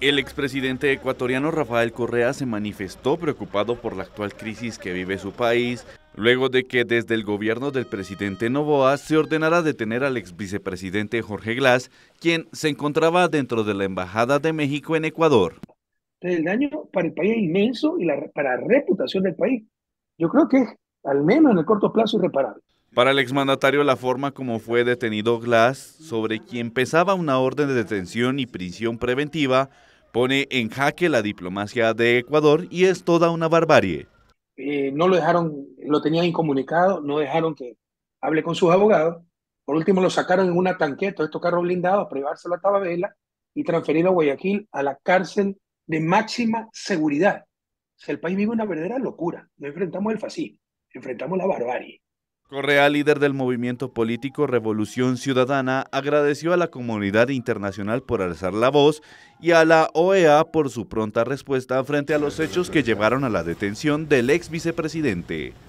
El expresidente ecuatoriano Rafael Correa se manifestó preocupado por la actual crisis que vive su país, luego de que desde el gobierno del presidente Novoa se ordenara detener al ex vicepresidente Jorge Glass, quien se encontraba dentro de la Embajada de México en Ecuador. El daño para el país es inmenso y para la reputación del país. Yo creo que es, al menos en el corto plazo, irreparable. Para el exmandatario, la forma como fue detenido Glass, sobre quien pesaba una orden de detención y prisión preventiva, pone en jaque la diplomacia de Ecuador y es toda una barbarie. Eh, no lo dejaron, lo tenían incomunicado, no dejaron que hable con sus abogados. Por último, lo sacaron en una tanqueta, estos carros blindados, privárselo a Tababela y transferirlo a Guayaquil a la cárcel de máxima seguridad. O sea, el país vive una verdadera locura. No enfrentamos el fascismo, enfrentamos la barbarie. Correa, líder del movimiento político Revolución Ciudadana, agradeció a la comunidad internacional por alzar la voz y a la OEA por su pronta respuesta frente a los hechos que llevaron a la detención del ex vicepresidente.